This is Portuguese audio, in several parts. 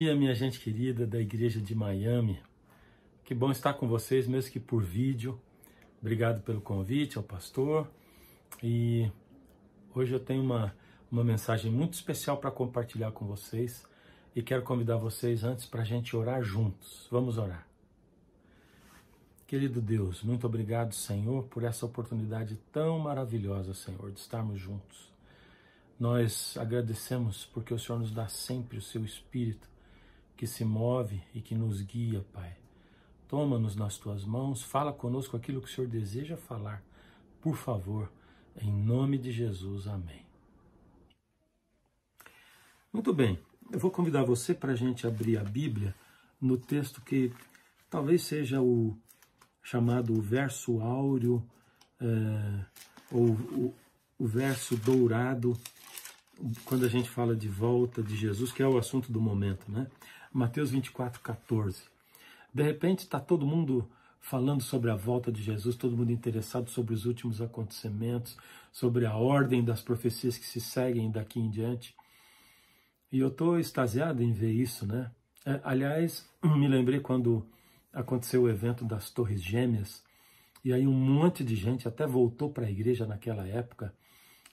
dia, minha gente querida da Igreja de Miami. Que bom estar com vocês, mesmo que por vídeo. Obrigado pelo convite ao pastor. E hoje eu tenho uma, uma mensagem muito especial para compartilhar com vocês. E quero convidar vocês antes para a gente orar juntos. Vamos orar. Querido Deus, muito obrigado, Senhor, por essa oportunidade tão maravilhosa, Senhor, de estarmos juntos. Nós agradecemos porque o Senhor nos dá sempre o seu Espírito que se move e que nos guia, Pai. Toma-nos nas tuas mãos, fala conosco aquilo que o Senhor deseja falar. Por favor, em nome de Jesus, amém. Muito bem, eu vou convidar você para a gente abrir a Bíblia no texto que talvez seja o chamado verso áureo é, ou o, o verso dourado quando a gente fala de volta de Jesus, que é o assunto do momento, né? Mateus 24, 14. De repente está todo mundo falando sobre a volta de Jesus, todo mundo interessado sobre os últimos acontecimentos, sobre a ordem das profecias que se seguem daqui em diante. E eu estou extasiado em ver isso, né? É, aliás, me lembrei quando aconteceu o evento das Torres Gêmeas, e aí um monte de gente até voltou para a igreja naquela época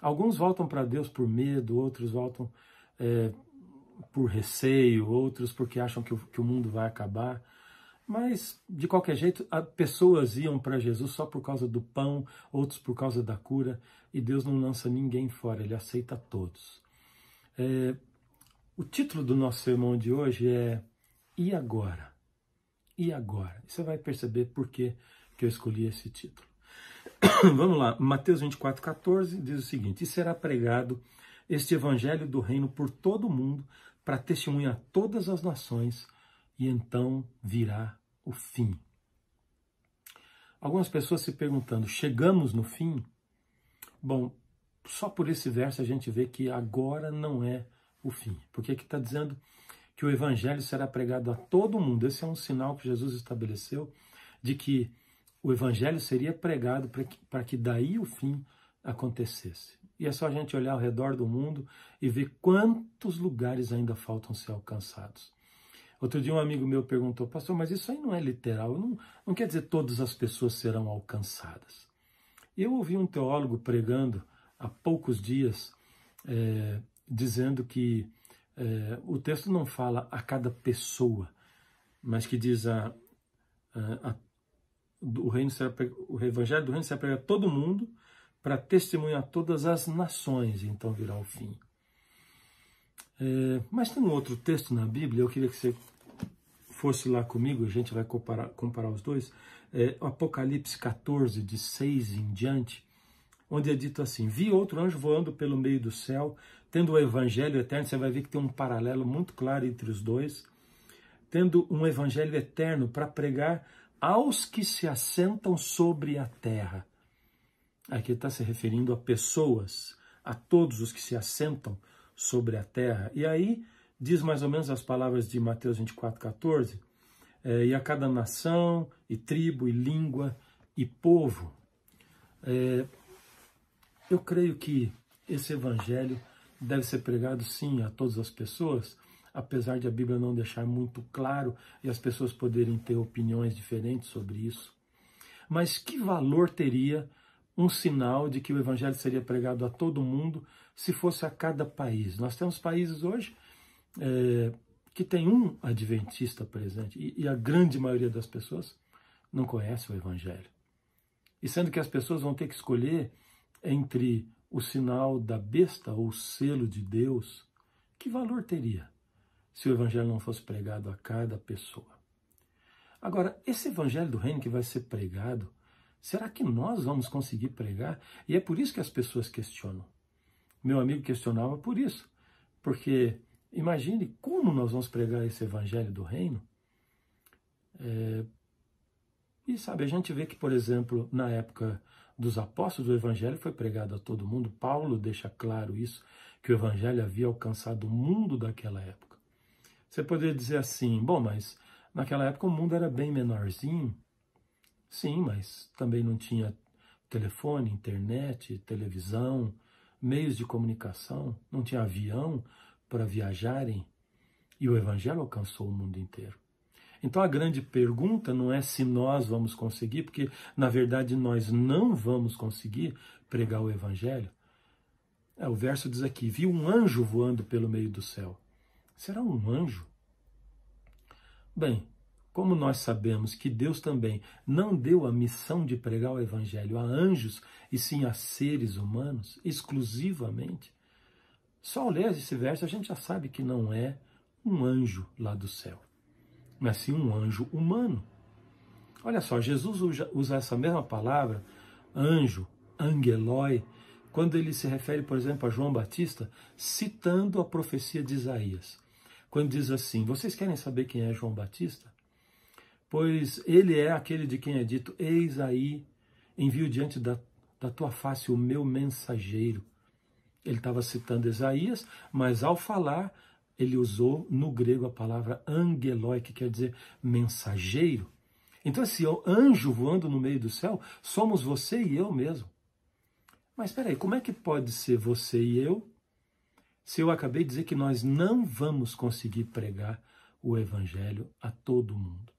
Alguns voltam para Deus por medo, outros voltam é, por receio, outros porque acham que o, que o mundo vai acabar. Mas, de qualquer jeito, pessoas iam para Jesus só por causa do pão, outros por causa da cura, e Deus não lança ninguém fora, ele aceita todos. É, o título do nosso sermão de hoje é E agora? E agora? E você vai perceber por que, que eu escolhi esse título. Vamos lá, Mateus 24, 14 diz o seguinte: E será pregado este evangelho do reino por todo o mundo, para testemunha a todas as nações, e então virá o fim. Algumas pessoas se perguntando: chegamos no fim? Bom, só por esse verso a gente vê que agora não é o fim, porque aqui está dizendo que o evangelho será pregado a todo mundo. Esse é um sinal que Jesus estabeleceu de que o evangelho seria pregado para que, que daí o fim acontecesse. E é só a gente olhar ao redor do mundo e ver quantos lugares ainda faltam ser alcançados. Outro dia um amigo meu perguntou, pastor, mas isso aí não é literal, não, não quer dizer todas as pessoas serão alcançadas. Eu ouvi um teólogo pregando há poucos dias, é, dizendo que é, o texto não fala a cada pessoa, mas que diz a, a, a do reino será o evangelho do reino será pregado a todo mundo para testemunhar todas as nações, e então virá o fim. É, mas tem um outro texto na Bíblia, eu queria que você fosse lá comigo, a gente vai comparar, comparar os dois, é, Apocalipse 14, de 6 em diante, onde é dito assim: Vi outro anjo voando pelo meio do céu, tendo o evangelho eterno, você vai ver que tem um paralelo muito claro entre os dois, tendo um evangelho eterno para pregar aos que se assentam sobre a terra. Aqui está se referindo a pessoas, a todos os que se assentam sobre a terra. E aí diz mais ou menos as palavras de Mateus 24, 14. É, e a cada nação, e tribo, e língua, e povo. É, eu creio que esse evangelho deve ser pregado sim a todas as pessoas, apesar de a Bíblia não deixar muito claro e as pessoas poderem ter opiniões diferentes sobre isso. Mas que valor teria um sinal de que o evangelho seria pregado a todo mundo se fosse a cada país? Nós temos países hoje é, que tem um adventista presente e, e a grande maioria das pessoas não conhece o evangelho. E sendo que as pessoas vão ter que escolher entre o sinal da besta ou o selo de Deus, que valor teria? se o evangelho não fosse pregado a cada pessoa. Agora, esse evangelho do reino que vai ser pregado, será que nós vamos conseguir pregar? E é por isso que as pessoas questionam. Meu amigo questionava por isso, porque imagine como nós vamos pregar esse evangelho do reino. É... E sabe, a gente vê que, por exemplo, na época dos apóstolos, o evangelho foi pregado a todo mundo. Paulo deixa claro isso, que o evangelho havia alcançado o mundo daquela época. Você poderia dizer assim, bom, mas naquela época o mundo era bem menorzinho. Sim, mas também não tinha telefone, internet, televisão, meios de comunicação, não tinha avião para viajarem. E o evangelho alcançou o mundo inteiro. Então a grande pergunta não é se nós vamos conseguir, porque na verdade nós não vamos conseguir pregar o evangelho. É, o verso diz aqui: viu um anjo voando pelo meio do céu. Será um anjo? Bem, como nós sabemos que Deus também não deu a missão de pregar o Evangelho a anjos e sim a seres humanos exclusivamente, só ao ler esse verso a gente já sabe que não é um anjo lá do céu, mas sim um anjo humano. Olha só, Jesus usa essa mesma palavra, anjo, angeloi, quando ele se refere, por exemplo, a João Batista, citando a profecia de Isaías quando diz assim: Vocês querem saber quem é João Batista? Pois ele é aquele de quem é dito: Eis aí, envio diante da, da tua face o meu mensageiro. Ele estava citando Isaías, mas ao falar, ele usou no grego a palavra angeloi, que quer dizer mensageiro. Então, se anjo voando no meio do céu, somos você e eu mesmo. Mas espera aí, como é que pode ser você e eu se eu acabei de dizer que nós não vamos conseguir pregar o Evangelho a todo mundo.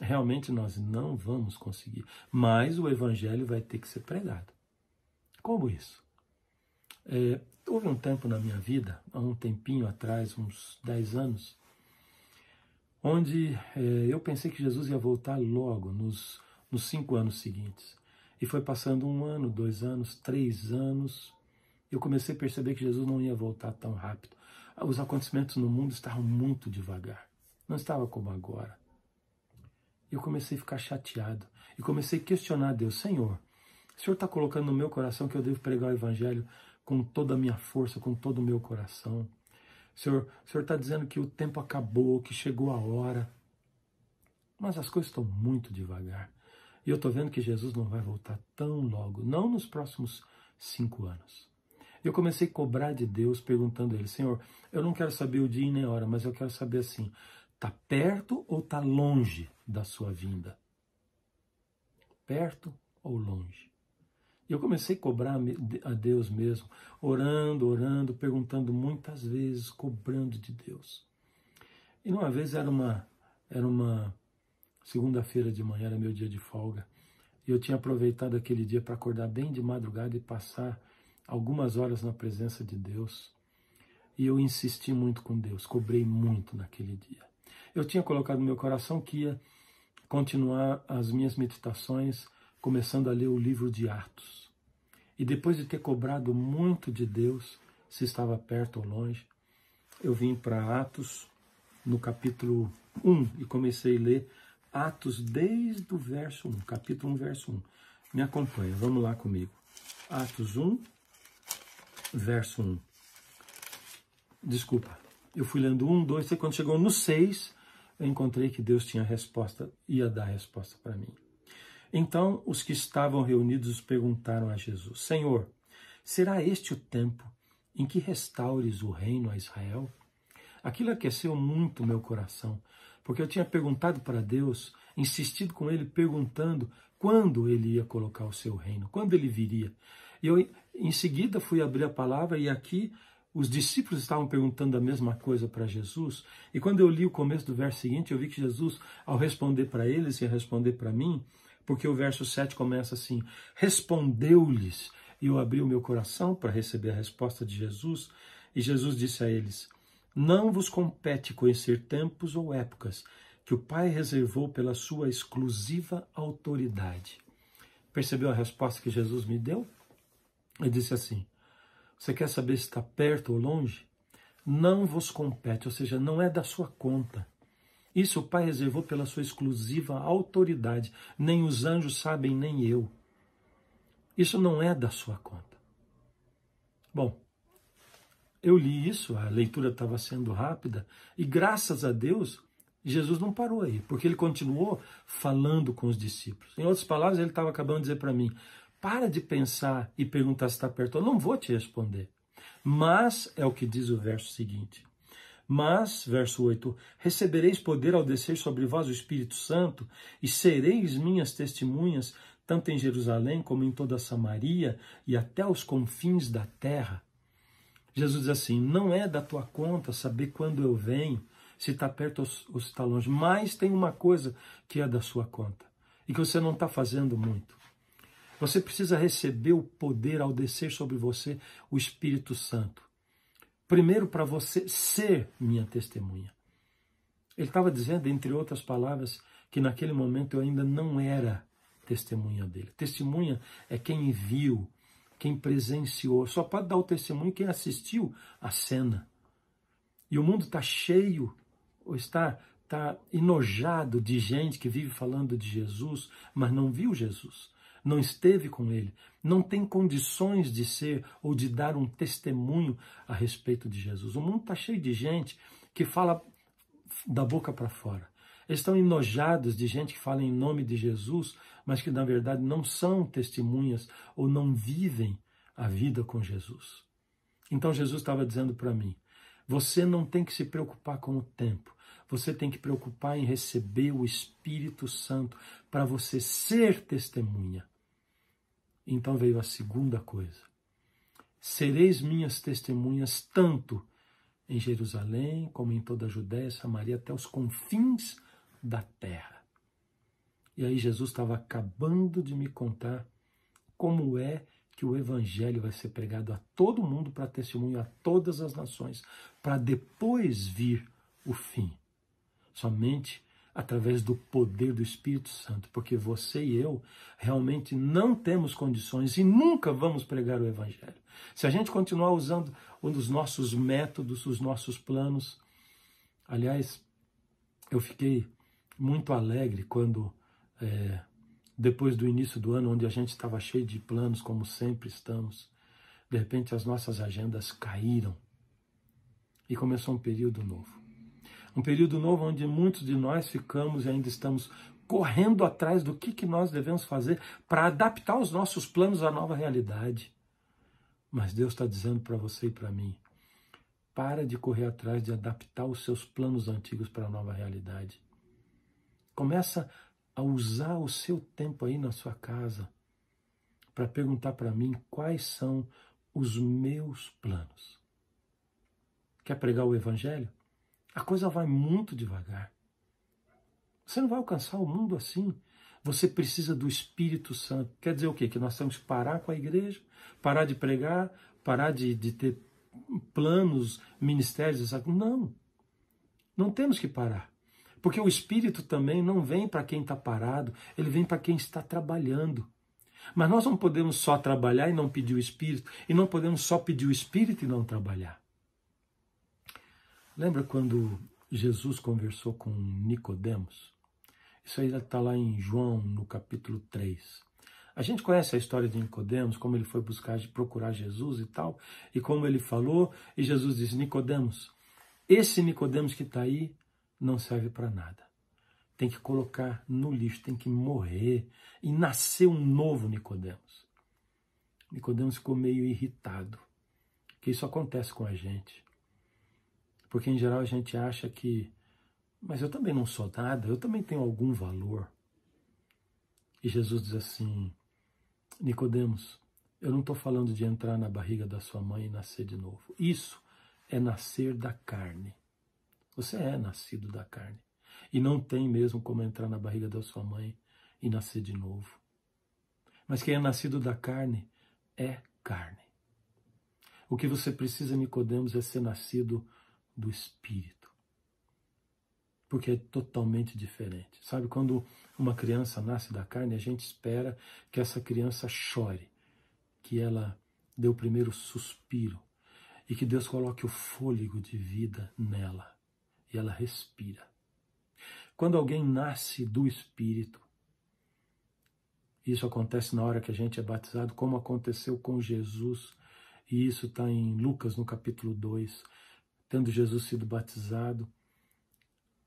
Realmente nós não vamos conseguir, mas o Evangelho vai ter que ser pregado. Como isso? É, houve um tempo na minha vida, há um tempinho atrás, uns 10 anos, onde é, eu pensei que Jesus ia voltar logo, nos, nos cinco anos seguintes. E foi passando um ano, dois anos, três anos, eu comecei a perceber que Jesus não ia voltar tão rápido. Os acontecimentos no mundo estavam muito devagar. Não estava como agora. Eu comecei a ficar chateado e comecei a questionar a Deus: Senhor, o Senhor está colocando no meu coração que eu devo pregar o Evangelho com toda a minha força, com todo o meu coração. O Senhor está dizendo que o tempo acabou, que chegou a hora. Mas as coisas estão muito devagar. E eu estou vendo que Jesus não vai voltar tão logo, não nos próximos cinco anos eu comecei a cobrar de Deus, perguntando a Ele: Senhor, eu não quero saber o dia e nem a hora, mas eu quero saber assim: tá perto ou tá longe da sua vinda? Perto ou longe? E eu comecei a cobrar a Deus mesmo, orando, orando, perguntando muitas vezes, cobrando de Deus. E uma vez era uma era uma segunda-feira de manhã, era meu dia de folga, e eu tinha aproveitado aquele dia para acordar bem de madrugada e passar algumas horas na presença de Deus. E eu insisti muito com Deus, cobrei muito naquele dia. Eu tinha colocado no meu coração que ia continuar as minhas meditações começando a ler o livro de Atos. E depois de ter cobrado muito de Deus, se estava perto ou longe, eu vim para Atos no capítulo 1 e comecei a ler Atos desde o verso 1, capítulo 1, verso 1. Me acompanha, vamos lá comigo. Atos 1, verso 1. Desculpa, eu fui lendo 1, 2, e quando chegou no 6, eu encontrei que Deus tinha resposta, ia dar resposta para mim. Então os que estavam reunidos perguntaram a Jesus: Senhor, será este o tempo em que restaures o reino a Israel? Aquilo aqueceu muito meu coração, porque eu tinha perguntado para Deus, insistido com ele, perguntando quando ele ia colocar o seu reino, quando ele viria. E eu, em seguida fui abrir a palavra e aqui os discípulos estavam perguntando a mesma coisa para Jesus, e quando eu li o começo do verso seguinte, eu vi que Jesus, ao responder para eles e responder para mim, porque o verso 7 começa assim: Respondeu-lhes, e eu abri o meu coração para receber a resposta de Jesus, e Jesus disse a eles: Não vos compete conhecer tempos ou épocas que o Pai reservou pela sua exclusiva autoridade. Percebeu a resposta que Jesus me deu? e disse assim: Você quer saber se está perto ou longe? Não vos compete, ou seja, não é da sua conta. Isso o Pai reservou pela sua exclusiva autoridade. Nem os anjos sabem, nem eu. Isso não é da sua conta. Bom, eu li isso, a leitura estava sendo rápida, e graças a Deus, Jesus não parou aí, porque ele continuou falando com os discípulos. Em outras palavras, ele estava acabando de dizer para mim: para de pensar e perguntar se está perto. Eu não vou te responder. Mas é o que diz o verso seguinte. Mas, verso 8: Recebereis poder ao descer sobre vós o Espírito Santo, e sereis minhas testemunhas, tanto em Jerusalém como em toda a Samaria e até os confins da terra. Jesus diz assim: Não é da tua conta saber quando eu venho, se está perto ou se está longe, mas tem uma coisa que é da sua conta e que você não está fazendo muito você precisa receber o poder ao descer sobre você o Espírito Santo. Primeiro, para você ser minha testemunha. Ele estava dizendo, entre outras palavras, que naquele momento eu ainda não era testemunha dele. Testemunha é quem viu, quem presenciou. Só pode dar o testemunho quem assistiu a cena. E o mundo está cheio, ou está, está enojado de gente que vive falando de Jesus, mas não viu Jesus não esteve com ele, não tem condições de ser ou de dar um testemunho a respeito de Jesus. O mundo está cheio de gente que fala da boca para fora. Eles estão enojados de gente que fala em nome de Jesus, mas que na verdade não são testemunhas ou não vivem a vida com Jesus. Então Jesus estava dizendo para mim: você não tem que se preocupar com o tempo. Você tem que preocupar em receber o Espírito Santo para você ser testemunha. Então veio a segunda coisa. Sereis minhas testemunhas tanto em Jerusalém, como em toda a Judéia, Samaria, até os confins da terra. E aí Jesus estava acabando de me contar como é que o evangelho vai ser pregado a todo mundo para testemunho a todas as nações, para depois vir o fim somente através do poder do Espírito Santo, porque você e eu realmente não temos condições e nunca vamos pregar o Evangelho. Se a gente continuar usando os nossos métodos, os nossos planos. Aliás, eu fiquei muito alegre quando, é, depois do início do ano, onde a gente estava cheio de planos, como sempre estamos, de repente as nossas agendas caíram e começou um período novo. Um período novo onde muitos de nós ficamos e ainda estamos correndo atrás do que, que nós devemos fazer para adaptar os nossos planos à nova realidade. Mas Deus está dizendo para você e para mim: para de correr atrás de adaptar os seus planos antigos para a nova realidade. Começa a usar o seu tempo aí na sua casa para perguntar para mim quais são os meus planos. Quer pregar o Evangelho? A coisa vai muito devagar. Você não vai alcançar o mundo assim. Você precisa do Espírito Santo. Quer dizer o quê? Que nós temos que parar com a igreja, parar de pregar, parar de, de ter planos, ministérios, não. Não temos que parar. Porque o Espírito também não vem para quem está parado, ele vem para quem está trabalhando. Mas nós não podemos só trabalhar e não pedir o Espírito, e não podemos só pedir o Espírito e não trabalhar. Lembra quando Jesus conversou com Nicodemos? Isso aí está lá em João, no capítulo 3. A gente conhece a história de Nicodemos, como ele foi buscar procurar Jesus e tal, e como ele falou, e Jesus disse: Nicodemos, esse Nicodemos que está aí não serve para nada. Tem que colocar no lixo, tem que morrer e nascer um novo Nicodemos. Nicodemos ficou meio irritado, que isso acontece com a gente. Porque em geral a gente acha que, mas eu também não sou nada, eu também tenho algum valor. E Jesus diz assim, Nicodemos, eu não estou falando de entrar na barriga da sua mãe e nascer de novo. Isso é nascer da carne. Você é nascido da carne. E não tem mesmo como entrar na barriga da sua mãe e nascer de novo. Mas quem é nascido da carne é carne. O que você precisa, Nicodemos, é ser nascido do espírito. Porque é totalmente diferente. Sabe, quando uma criança nasce da carne, a gente espera que essa criança chore, que ela dê o primeiro suspiro e que Deus coloque o fôlego de vida nela e ela respira. Quando alguém nasce do espírito, isso acontece na hora que a gente é batizado, como aconteceu com Jesus, e isso está em Lucas no capítulo 2 tendo Jesus sido batizado,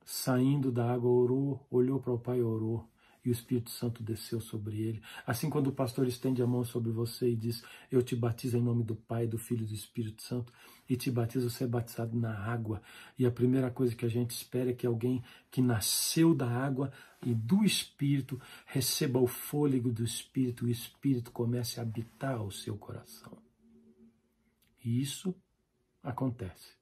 saindo da água, orou, olhou para o Pai orou, e o Espírito Santo desceu sobre ele. Assim, quando o pastor estende a mão sobre você e diz: Eu te batizo em nome do Pai, do Filho e do Espírito Santo, e te batizo, você é batizado na água. E a primeira coisa que a gente espera é que alguém que nasceu da água e do Espírito receba o fôlego do Espírito, o Espírito comece a habitar o seu coração. E isso acontece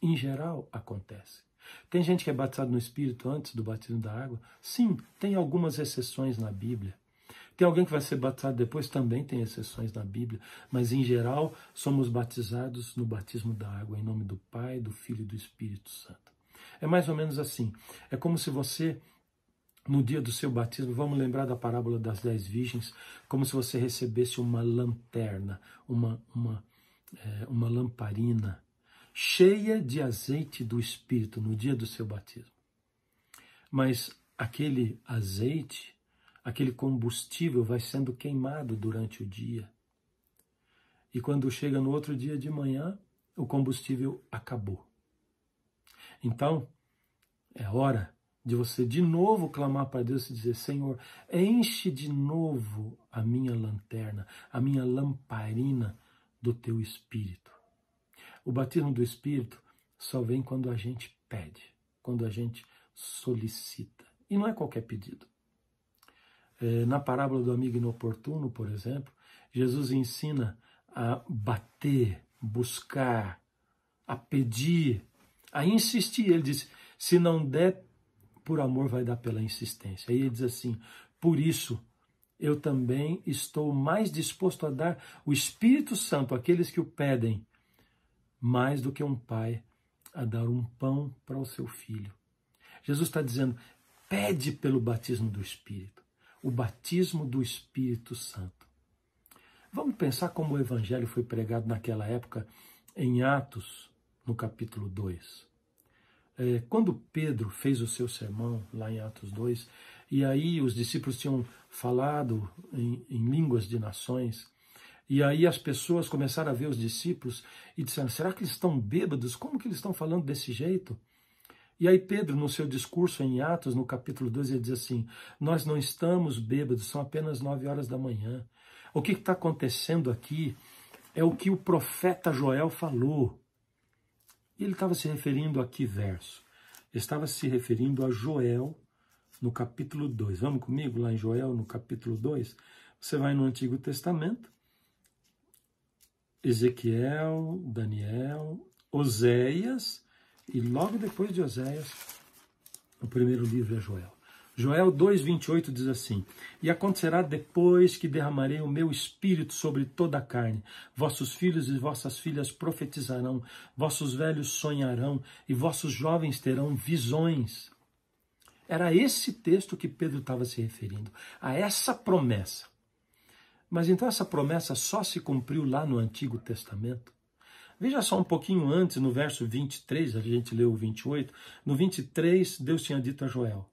em geral, acontece. Tem gente que é batizado no Espírito antes do batismo da água? Sim, tem algumas exceções na Bíblia. Tem alguém que vai ser batizado depois? Também tem exceções na Bíblia. Mas, em geral, somos batizados no batismo da água, em nome do Pai, do Filho e do Espírito Santo. É mais ou menos assim. É como se você no dia do seu batismo, vamos lembrar da parábola das dez virgens, como se você recebesse uma lanterna, uma, uma, é, uma lamparina cheia de azeite do Espírito no dia do seu batismo. Mas aquele azeite, aquele combustível vai sendo queimado durante o dia. E quando chega no outro dia de manhã, o combustível acabou. Então, é hora de você de novo clamar para Deus e dizer: Senhor, enche de novo a minha lanterna, a minha lamparina do teu espírito. O batismo do Espírito só vem quando a gente pede, quando a gente solicita. E não é qualquer pedido. É, na parábola do amigo inoportuno, por exemplo, Jesus ensina a bater, buscar, a pedir, a insistir. Ele diz: se não der por amor, vai dar pela insistência. Aí ele diz assim: por isso eu também estou mais disposto a dar o Espírito Santo àqueles que o pedem, mais do que um pai a dar um pão para o seu filho. Jesus está dizendo: pede pelo batismo do Espírito, o batismo do Espírito Santo. Vamos pensar como o Evangelho foi pregado naquela época em Atos, no capítulo 2. É, quando Pedro fez o seu sermão, lá em Atos 2, e aí os discípulos tinham falado em, em línguas de nações, e aí as pessoas começaram a ver os discípulos e disseram: será que eles estão bêbados? Como que eles estão falando desse jeito? E aí Pedro, no seu discurso em Atos, no capítulo 2, ele diz assim: Nós não estamos bêbados, são apenas nove horas da manhã. O que está acontecendo aqui é o que o profeta Joel falou. E ele estava se referindo a que verso? Estava se referindo a Joel, no capítulo 2. Vamos comigo lá em Joel, no capítulo 2? Você vai no Antigo Testamento, Ezequiel, Daniel, Oséias, e logo depois de Oséias, o primeiro livro é Joel. Joel 2,28 diz assim: E acontecerá depois que derramarei o meu espírito sobre toda a carne. Vossos filhos e vossas filhas profetizarão, vossos velhos sonharão e vossos jovens terão visões. Era esse texto que Pedro estava se referindo, a essa promessa. Mas então essa promessa só se cumpriu lá no Antigo Testamento? Veja só um pouquinho antes, no verso 23, a gente leu o 28. No 23, Deus tinha dito a Joel: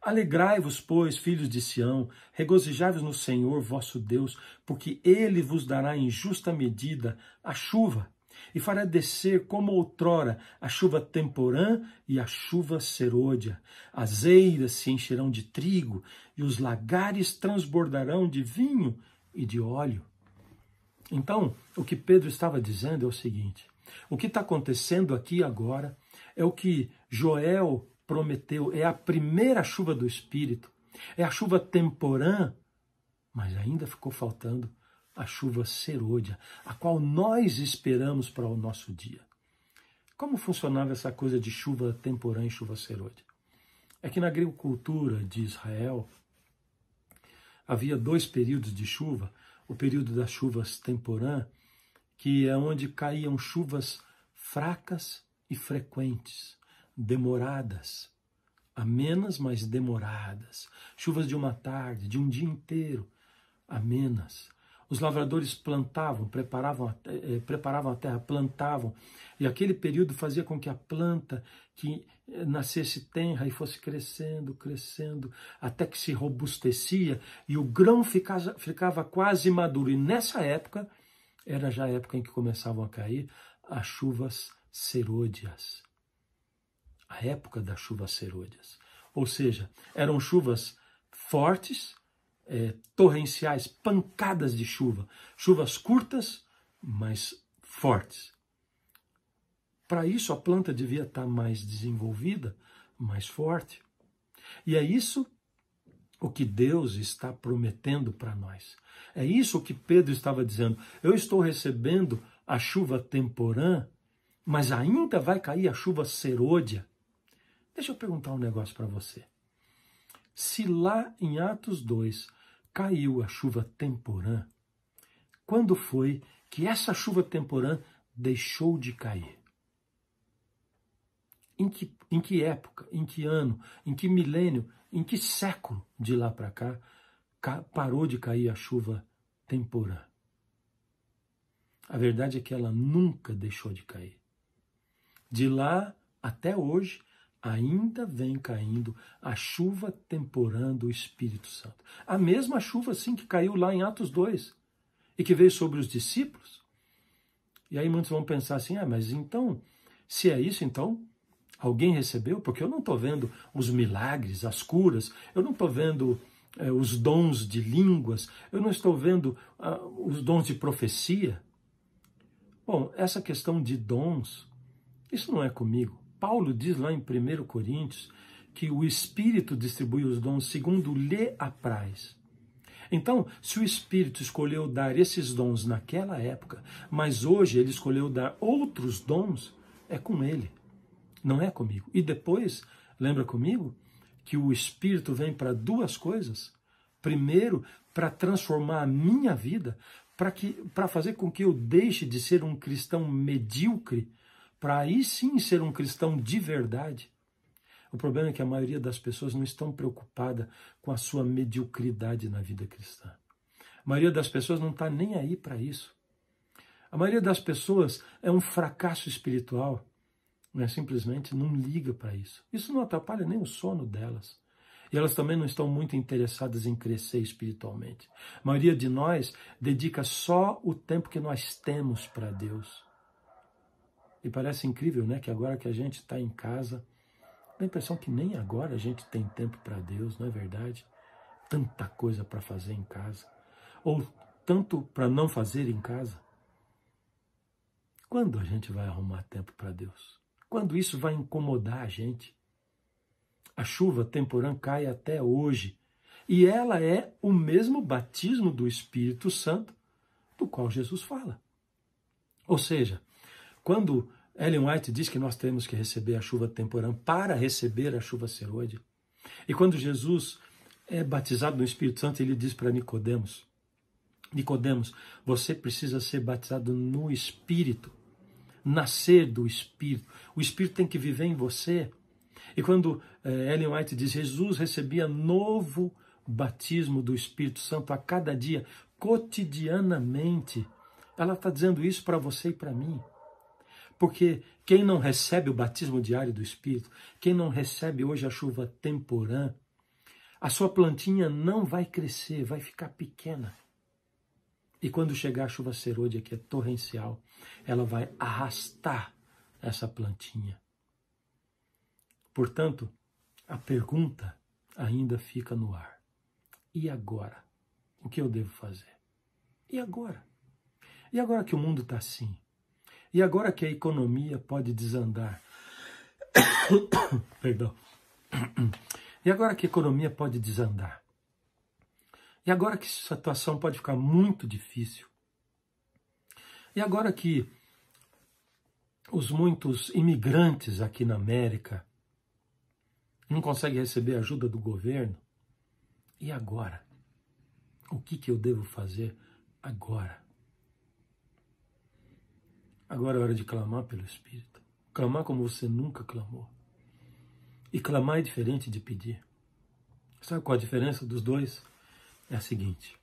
Alegrai-vos, pois, filhos de Sião, regozijai-vos no Senhor vosso Deus, porque ele vos dará em justa medida a chuva, e fará descer como outrora a chuva temporã e a chuva serôdia. As eiras se encherão de trigo, e os lagares transbordarão de vinho e de óleo. Então, o que Pedro estava dizendo é o seguinte: o que está acontecendo aqui agora é o que Joel prometeu, é a primeira chuva do Espírito, é a chuva temporã, mas ainda ficou faltando a chuva serôdia, a qual nós esperamos para o nosso dia. Como funcionava essa coisa de chuva temporã e chuva serôdia? É que na agricultura de Israel, havia dois períodos de chuva, o período das chuvas temporã, que é onde caíam chuvas fracas e frequentes, demoradas, amenas, mas demoradas, chuvas de uma tarde, de um dia inteiro, amenas, os lavradores plantavam, preparavam, eh, eh, preparavam a terra, plantavam, e aquele período fazia com que a planta que eh, nascesse tenra e fosse crescendo, crescendo, até que se robustecia e o grão ficava, ficava quase maduro. E nessa época, era já a época em que começavam a cair as chuvas serôdias. A época das chuvas serôdias. Ou seja, eram chuvas fortes, é, torrenciais, pancadas de chuva, chuvas curtas, mas fortes. Para isso, a planta devia estar mais desenvolvida, mais forte. E é isso o que Deus está prometendo para nós. É isso o que Pedro estava dizendo. Eu estou recebendo a chuva temporã, mas ainda vai cair a chuva serôdia. Deixa eu perguntar um negócio para você. Se lá em Atos 2 caiu a chuva temporã, quando foi que essa chuva temporã deixou de cair? Em que, em que época, em que ano, em que milênio, em que século de lá para cá parou de cair a chuva temporã? A verdade é que ela nunca deixou de cair. De lá até hoje, ainda vem caindo a chuva temporã do Espírito Santo. A mesma chuva, sim, que caiu lá em Atos 2 e que veio sobre os discípulos. E aí muitos vão pensar assim: ah, mas então, se é isso, então alguém recebeu? Porque eu não estou vendo os milagres, as curas, eu não estou vendo eh, os dons de línguas, eu não estou vendo ah, os dons de profecia. Bom, essa questão de dons, isso não é comigo. Paulo diz lá em 1 Coríntios que o Espírito distribui os dons segundo lhe apraz. Então, se o Espírito escolheu dar esses dons naquela época, mas hoje ele escolheu dar outros dons, é com ele, não é comigo. E depois, lembra comigo que o Espírito vem para duas coisas. Primeiro, para transformar a minha vida, para fazer com que eu deixe de ser um cristão medíocre, para aí sim ser um cristão de verdade. O problema é que a maioria das pessoas não estão preocupada com a sua mediocridade na vida cristã. A maioria das pessoas não está nem aí para isso. A maioria das pessoas é um fracasso espiritual, né? simplesmente não liga para isso. Isso não atrapalha nem o sono delas. E elas também não estão muito interessadas em crescer espiritualmente. A maioria de nós dedica só o tempo que nós temos para Deus. E parece incrível, né, que agora que a gente está em casa, dá a impressão que nem agora a gente tem tempo para Deus, não é verdade? Tanta coisa para fazer em casa, ou tanto para não fazer em casa. Quando a gente vai arrumar tempo para Deus? Quando isso vai incomodar a gente? A chuva temporã cai até hoje, e ela é o mesmo batismo do Espírito Santo do qual Jesus fala. Ou seja, quando Ellen White diz que nós temos que receber a chuva temporã para receber a chuva seroide. E quando Jesus é batizado no Espírito Santo, ele diz para Nicodemos: Nicodemos, você precisa ser batizado no Espírito, nascer do Espírito. O Espírito tem que viver em você. E quando eh, Ellen White diz, Jesus recebia novo batismo do Espírito Santo a cada dia, cotidianamente. Ela está dizendo isso para você e para mim. Porque quem não recebe o batismo diário do Espírito, quem não recebe hoje a chuva temporã, a sua plantinha não vai crescer, vai ficar pequena. E quando chegar a chuva serôdia, que é torrencial, ela vai arrastar essa plantinha. Portanto, a pergunta ainda fica no ar. E agora? O que eu devo fazer? E agora? E agora que o mundo está assim? E agora que a economia pode desandar, perdão, e agora que a economia pode desandar, e agora que a situação pode ficar muito difícil, e agora que os muitos imigrantes aqui na América não conseguem receber ajuda do governo, e agora? O que, que eu devo fazer agora? Agora é hora de clamar pelo Espírito. Clamar como você nunca clamou. E clamar é diferente de pedir. Sabe qual a diferença dos dois? É a seguinte: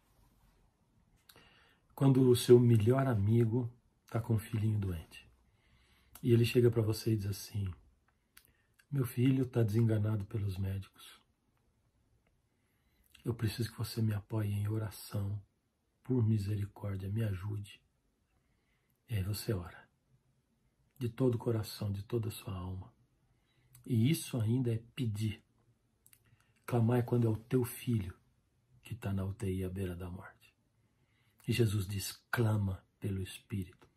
quando o seu melhor amigo está com um filhinho doente e ele chega para você e diz assim: Meu filho está desenganado pelos médicos. Eu preciso que você me apoie em oração. Por misericórdia, me ajude. E aí você ora. De todo o coração, de toda a sua alma. E isso ainda é pedir. Clamar é quando é o teu filho que está na UTI à beira da morte. E Jesus diz: clama pelo Espírito.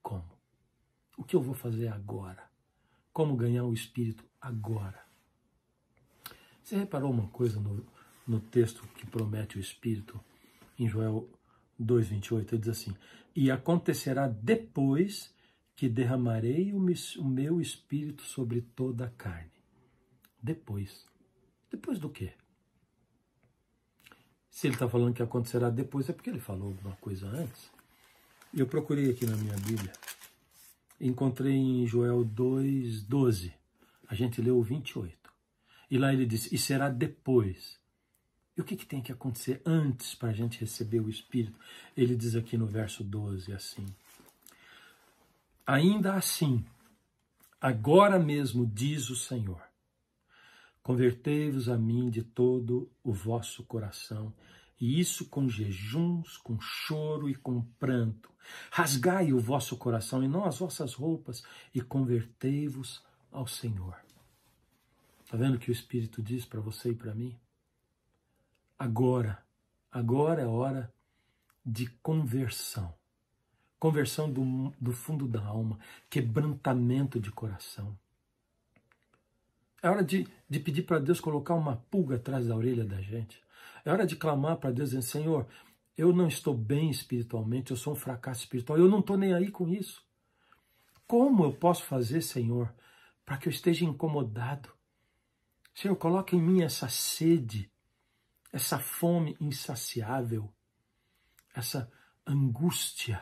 Como? O que eu vou fazer agora? Como ganhar o Espírito agora? Você reparou uma coisa no, no texto que promete o Espírito em Joel 2,28, ele diz assim: E acontecerá depois que derramarei o meu espírito sobre toda a carne. Depois. Depois do quê? Se ele está falando que acontecerá depois, é porque ele falou alguma coisa antes. Eu procurei aqui na minha Bíblia. Encontrei em Joel 2,12. A gente leu o 28. E lá ele diz: E será depois e o que, que tem que acontecer antes para a gente receber o Espírito? Ele diz aqui no verso 12 assim: Ainda assim, agora mesmo diz o Senhor, convertei-vos a mim de todo o vosso coração e isso com jejuns, com choro e com pranto. Rasgai o vosso coração e não as vossas roupas, e convertei-vos ao Senhor. Está vendo o que o Espírito diz para você e para mim? agora, agora é hora de conversão. Conversão do, do fundo da alma, quebrantamento de coração. É hora de, de pedir para Deus colocar uma pulga atrás da orelha da gente. É hora de clamar para Deus dizendo, Senhor, eu não estou bem espiritualmente, eu sou um fracasso espiritual, eu não estou nem aí com isso. Como eu posso fazer, Senhor, para que eu esteja incomodado? Senhor, coloque em mim essa sede essa fome insaciável, essa angústia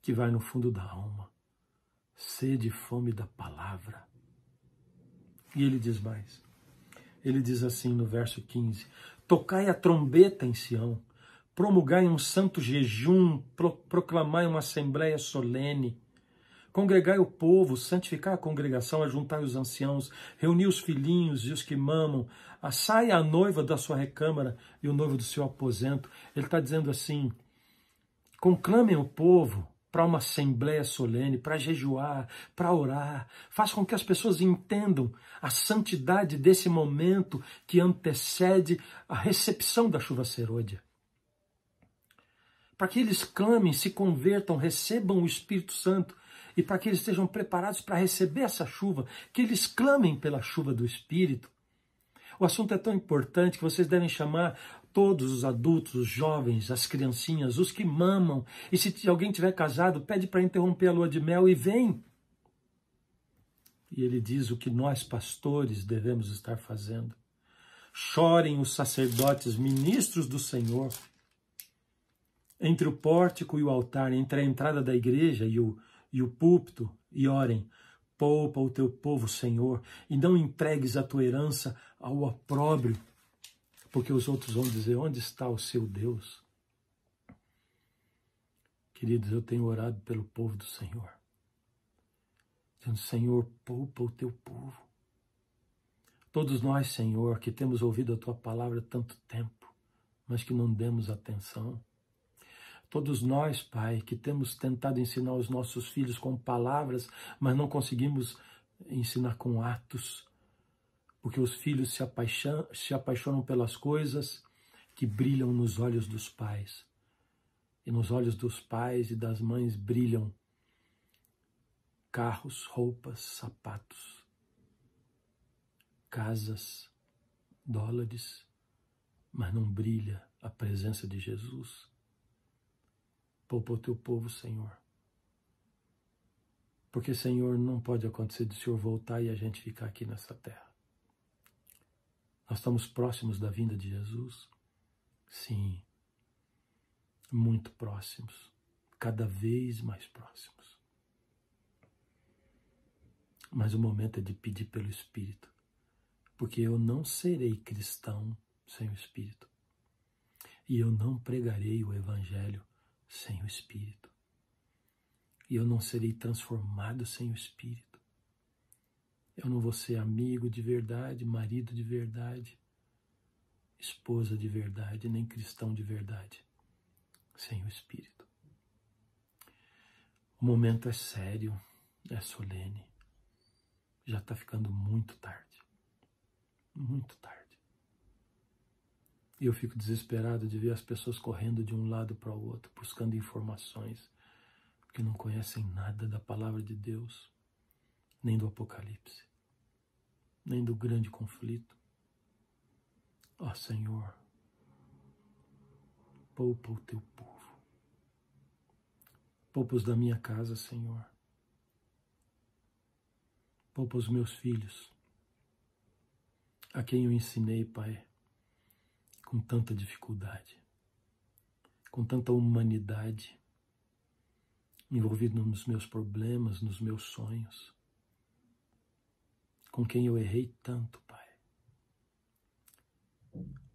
que vai no fundo da alma, sede e fome da palavra. E ele diz mais. Ele diz assim no verso 15: Tocai a trombeta em Sião, promulgai um santo jejum, pro, proclamai uma assembléia solene Congregai o povo, santificar a congregação, ajuntai os anciãos, reunir os filhinhos e os que mamam, assai ah, a noiva da sua recâmara e o noivo do seu aposento. Ele está dizendo assim: conclamem o povo para uma assembléia solene, para jejuar, para orar. Faça com que as pessoas entendam a santidade desse momento que antecede a recepção da chuva serôdia para que eles clamem, se convertam, recebam o Espírito Santo e para que eles estejam preparados para receber essa chuva, que eles clamem pela chuva do Espírito. O assunto é tão importante que vocês devem chamar todos os adultos, os jovens, as criancinhas, os que mamam. E se alguém tiver casado, pede para interromper a lua de mel e vem. E ele diz o que nós pastores devemos estar fazendo. Chorem os sacerdotes, ministros do Senhor, entre o pórtico e o altar, entre a entrada da igreja e o, e o púlpito, e orem: Poupa o teu povo, Senhor, e não entregues a tua herança ao opróbrio, porque os outros vão dizer: Onde está o seu Deus? Queridos, eu tenho orado pelo povo do Senhor, dizendo: Senhor, poupa o teu povo. Todos nós, Senhor, que temos ouvido a tua palavra tanto tempo, mas que não demos atenção. Todos nós, Pai, que temos tentado ensinar os nossos filhos com palavras, mas não conseguimos ensinar com atos, porque os filhos se apaixonam, se apaixonam pelas coisas que brilham nos olhos dos pais. E nos olhos dos pais e das mães brilham carros, roupas, sapatos, casas, dólares, mas não brilha a presença de Jesus. Poupa o teu povo, Senhor. Porque, Senhor, não pode acontecer de o Senhor voltar e a gente ficar aqui nessa terra. Nós estamos próximos da vinda de Jesus? Sim. Muito próximos. Cada vez mais próximos. Mas o momento é de pedir pelo Espírito. Porque eu não serei cristão sem o Espírito. E eu não pregarei o Evangelho sem o Espírito. E eu não serei transformado sem o Espírito. Eu não vou ser amigo de verdade, marido de verdade, esposa de verdade, nem cristão de verdade, sem o Espírito. O momento é sério, é solene. Já está ficando muito tarde. Muito tarde. E eu fico desesperado de ver as pessoas correndo de um lado para o outro, buscando informações, porque não conhecem nada da palavra de Deus, nem do Apocalipse, nem do grande conflito. Ó Senhor, poupa o teu povo. Poupa os da minha casa, Senhor. Poupa os meus filhos, a quem eu ensinei, Pai, com tanta dificuldade, com tanta humanidade, envolvido nos meus problemas, nos meus sonhos, com quem eu errei tanto, Pai.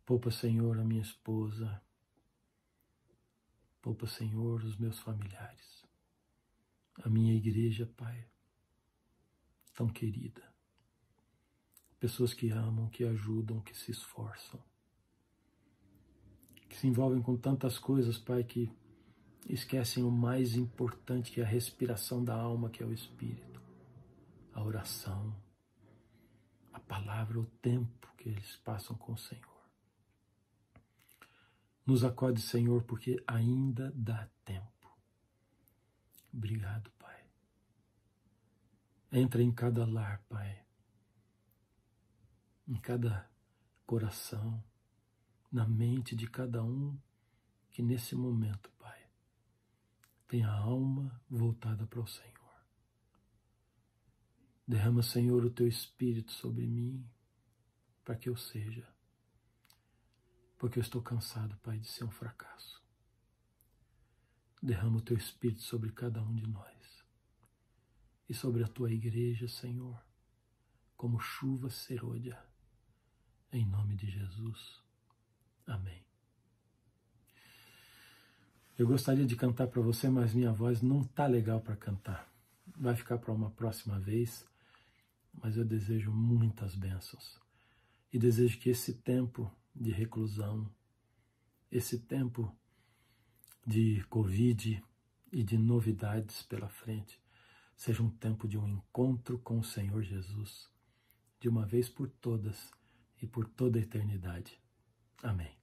Poupa, Senhor, a minha esposa. Poupa, Senhor, os meus familiares. A minha igreja, Pai, tão querida. Pessoas que amam, que ajudam, que se esforçam que se envolvem com tantas coisas, Pai, que esquecem o mais importante, que é a respiração da alma, que é o Espírito, a oração, a palavra, o tempo que eles passam com o Senhor. Nos acode, Senhor, porque ainda dá tempo. Obrigado, Pai. Entra em cada lar, Pai, em cada coração na mente de cada um que nesse momento, Pai, tem a alma voltada para o Senhor. Derrama, Senhor, o teu espírito sobre mim, para que eu seja. Porque eu estou cansado, Pai, de ser um fracasso. Derrama o teu espírito sobre cada um de nós e sobre a tua igreja, Senhor, como chuva serôdia, em nome de Jesus. Amém. Eu gostaria de cantar para você, mas minha voz não tá legal para cantar. Vai ficar para uma próxima vez, mas eu desejo muitas bênçãos. E desejo que esse tempo de reclusão, esse tempo de Covid e de novidades pela frente, seja um tempo de um encontro com o Senhor Jesus, de uma vez por todas e por toda a eternidade. Amém.